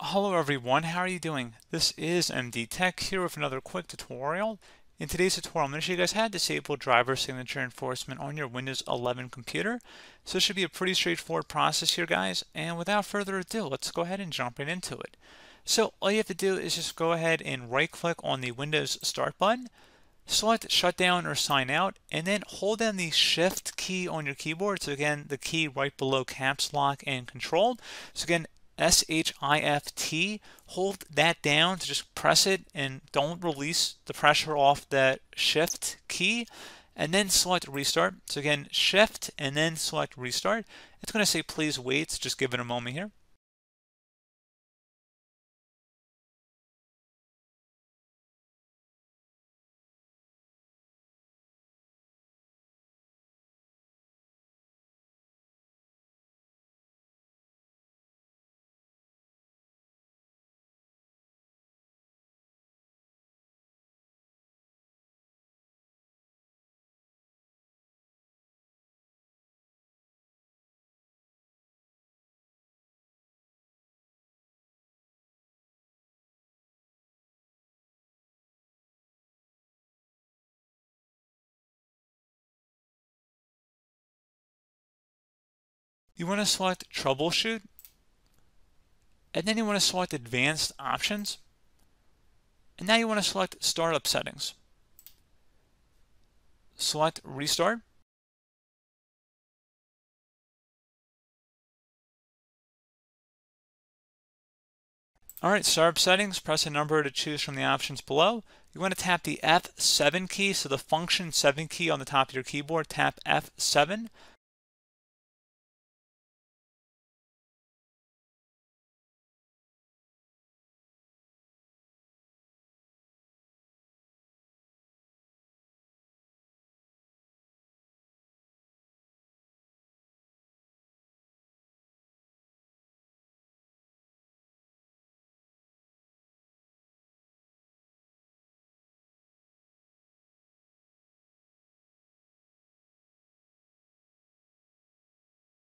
Hello everyone, how are you doing? This is MD Tech here with another quick tutorial. In today's tutorial, I'm going to show you guys how to disable driver signature enforcement on your Windows 11 computer. So this should be a pretty straightforward process here guys, and without further ado, let's go ahead and jump right into it. So all you have to do is just go ahead and right click on the Windows Start button, select shut down or sign out, and then hold down the shift key on your keyboard. So again, the key right below caps lock and control. So again, S-H-I-F-T, hold that down to just press it and don't release the pressure off that shift key and then select restart. So again, shift and then select restart. It's gonna say please wait, so just give it a moment here. you want to select Troubleshoot, and then you want to select Advanced Options, and now you want to select Startup Settings. Select Restart, All right, startup settings, press a number to choose from the options below. You want to tap the F7 key, so the function 7 key on the top of your keyboard, tap F7.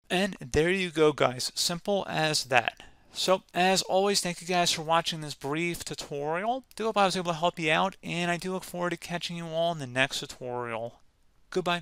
And there you go, guys. Simple as that. So, as always, thank you guys for watching this brief tutorial. Do hope I was able to help you out, and I do look forward to catching you all in the next tutorial. Goodbye.